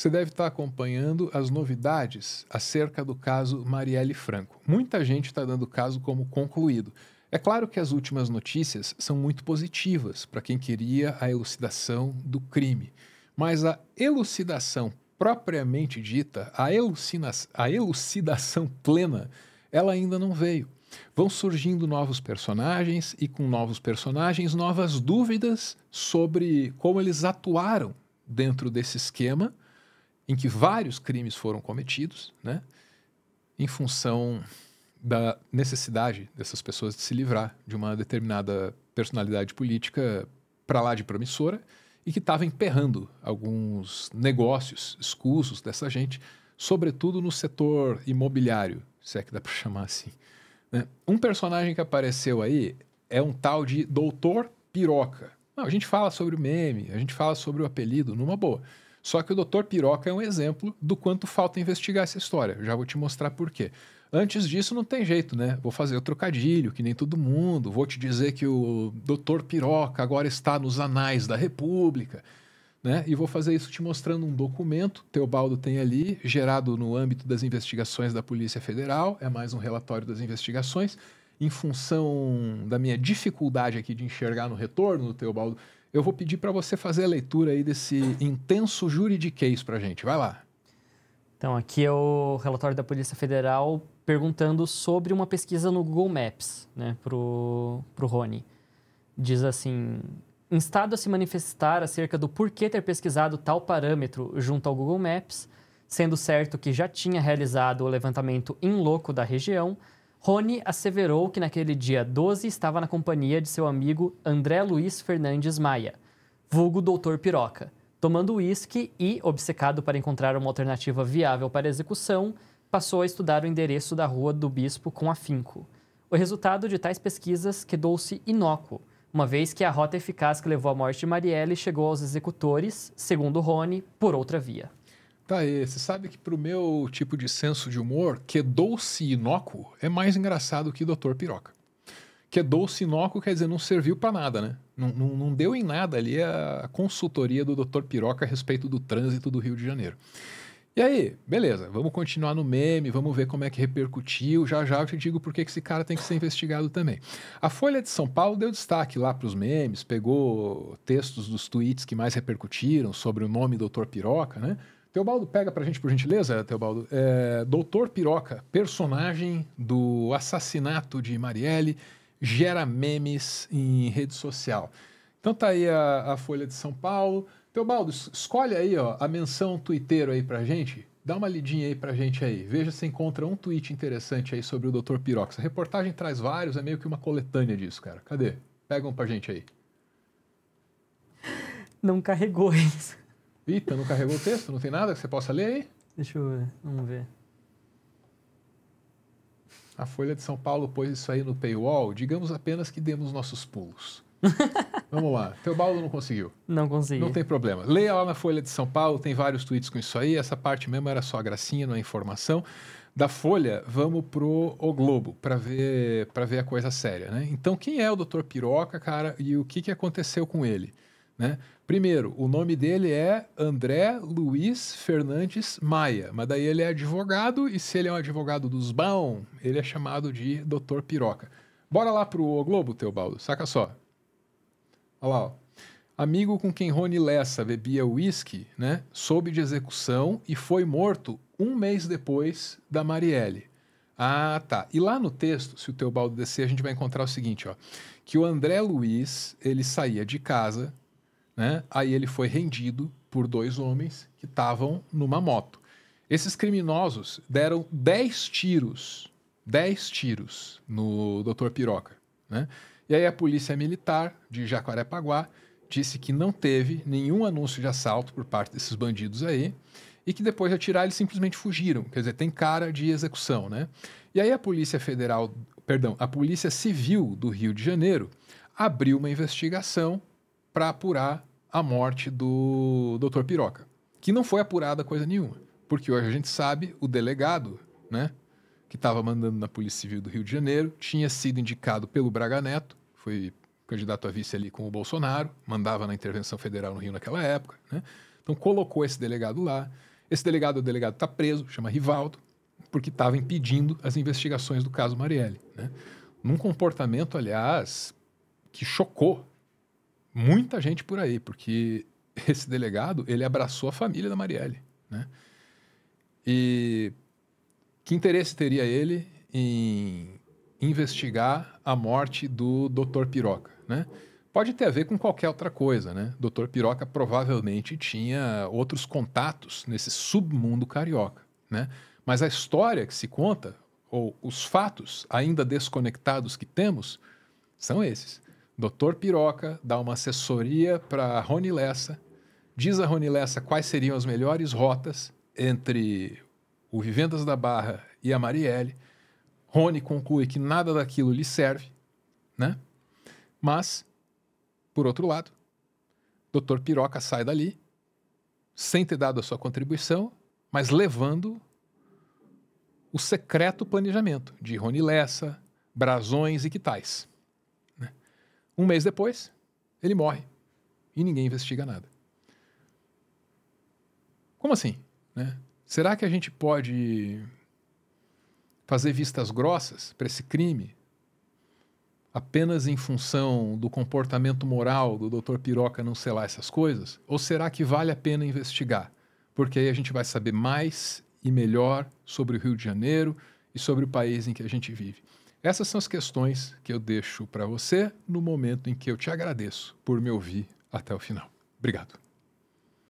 Você deve estar acompanhando as novidades acerca do caso Marielle Franco. Muita gente está dando o caso como concluído. É claro que as últimas notícias são muito positivas para quem queria a elucidação do crime, mas a elucidação propriamente dita, a, a elucidação plena, ela ainda não veio. Vão surgindo novos personagens e, com novos personagens, novas dúvidas sobre como eles atuaram dentro desse esquema em que vários crimes foram cometidos, né? Em função da necessidade dessas pessoas de se livrar de uma determinada personalidade política para lá de promissora e que estava emperrando alguns negócios escusos dessa gente, sobretudo no setor imobiliário, se é que dá para chamar assim. Né? Um personagem que apareceu aí é um tal de Doutor Piroca. Não, a gente fala sobre o meme, a gente fala sobre o apelido, numa boa. Só que o Dr. Piroca é um exemplo do quanto falta investigar essa história. já vou te mostrar por quê. Antes disso, não tem jeito, né? Vou fazer o trocadilho, que nem todo mundo. Vou te dizer que o Dr. Piroca agora está nos anais da República. Né? E vou fazer isso te mostrando um documento, Teobaldo tem ali, gerado no âmbito das investigações da Polícia Federal, é mais um relatório das investigações. Em função da minha dificuldade aqui de enxergar no retorno do Teobaldo, eu vou pedir para você fazer a leitura aí desse intenso juridiquês para a gente. Vai lá. Então, aqui é o relatório da Polícia Federal perguntando sobre uma pesquisa no Google Maps, né, pro, pro Rony. Diz assim: instado a se manifestar acerca do porquê ter pesquisado tal parâmetro junto ao Google Maps, sendo certo que já tinha realizado o levantamento em loco da região, Rony asseverou que naquele dia 12 estava na companhia de seu amigo André Luiz Fernandes Maia, vulgo Doutor Piroca, tomando uísque e, obcecado para encontrar uma alternativa viável para execução, passou a estudar o endereço da Rua do Bispo com afinco. O resultado de tais pesquisas quedou-se inócuo, uma vez que a rota eficaz que levou à morte de Marielle chegou aos executores, segundo Rony, por outra via. Tá aí, você sabe que pro meu tipo de senso de humor, que doce inócuo é mais engraçado que Doutor Piroca. Que doce inócuo quer dizer, não serviu para nada, né? Não, não, não, deu em nada ali a consultoria do Doutor Piroca a respeito do trânsito do Rio de Janeiro. E aí, beleza, vamos continuar no meme, vamos ver como é que repercutiu. Já já eu te digo por que esse cara tem que ser investigado também. A Folha de São Paulo deu destaque lá para os memes, pegou textos dos tweets que mais repercutiram sobre o nome Doutor Piroca, né? Teobaldo, pega pra gente, por gentileza, Teobaldo. É, Doutor Piroca, personagem do assassinato de Marielle, gera memes em rede social. Então tá aí a, a Folha de São Paulo. Teobaldo, escolhe aí ó, a menção Twitter aí pra gente. Dá uma lidinha aí pra gente aí. Veja se encontra um tweet interessante aí sobre o Dr. Pirox. A reportagem traz vários, é meio que uma coletânea disso, cara. Cadê? Pega um pra gente aí. Não carregou isso. Eita, não carregou o texto? Não tem nada que você possa ler aí? Deixa eu ver, vamos ver. A Folha de São Paulo pôs isso aí no paywall. Digamos apenas que demos nossos pulos. Vamos lá. Teobaldo não conseguiu. Não conseguiu. Não tem problema. Leia lá na Folha de São Paulo, tem vários tweets com isso aí. Essa parte mesmo era só gracinha, não é informação. Da Folha, vamos pro O Globo, para ver, pra ver a coisa séria, né? Então, quem é o Dr. Piroca, cara, e o que, que aconteceu com ele? Né? Primeiro, o nome dele é André Luiz Fernandes Maia, mas daí ele é advogado e se ele é um advogado dos bão, ele é chamado de Doutor Piroca. Bora lá pro Globo, Teobaldo, saca só. Olha lá, ó. Amigo com quem Rony Lessa bebia uísque, né? Soube de execução e foi morto um mês depois da Marielle. Ah, tá. E lá no texto, se o Teobaldo descer, a gente vai encontrar o seguinte, ó. Que o André Luiz, ele saía de casa né? Aí ele foi rendido por dois homens que estavam numa moto. Esses criminosos deram 10 tiros, 10 tiros no Dr. Piroca. Né? E aí a polícia militar de Jacarepaguá disse que não teve nenhum anúncio de assalto por parte desses bandidos aí e que depois de atirar eles simplesmente fugiram. Quer dizer, tem cara de execução, né? E aí a Polícia Federal, perdão, a Polícia Civil do Rio de Janeiro abriu uma investigação para apurar a morte do Dr. Piroca, que não foi apurada coisa nenhuma, porque hoje a gente sabe o delegado, né, que estava mandando na Polícia Civil do Rio de Janeiro, tinha sido indicado pelo Braga Neto, foi candidato a vice ali com o Bolsonaro, mandava na intervenção federal no Rio naquela época, né? Então colocou esse delegado lá. Esse delegado, o delegado está preso, chama Rivaldo, porque estava impedindo as investigações do caso Marielle, né? Num comportamento, aliás, que chocou muita gente por aí, porque esse delegado, ele abraçou a família da Marielle, né? E que interesse teria ele em investigar a morte do Dr. Piroca, né? Pode ter a ver com qualquer outra coisa, né? Dr. Piroca provavelmente tinha outros contatos nesse submundo carioca, né? Mas a história que se conta, ou os fatos ainda desconectados que temos, são esses. Doutor Piroca dá uma assessoria para Rony Lessa, diz a Rony Lessa quais seriam as melhores rotas entre o Vivendas da Barra e a Marielle. Rony conclui que nada daquilo lhe serve, né? Mas, por outro lado, Doutor Piroca sai dali sem ter dado a sua contribuição, mas levando o secreto planejamento de Rony Lessa, brasões e que tais. Um mês depois, ele morre e ninguém investiga nada. Como assim? Né? Será que a gente pode fazer vistas grossas para esse crime apenas em função do comportamento moral do Dr. Piroca não selar essas coisas? Ou será que vale a pena investigar? Porque aí a gente vai saber mais e melhor sobre o Rio de Janeiro e sobre o país em que a gente vive. Essas são as questões que eu deixo para você no momento em que eu te agradeço por me ouvir até o final. Obrigado.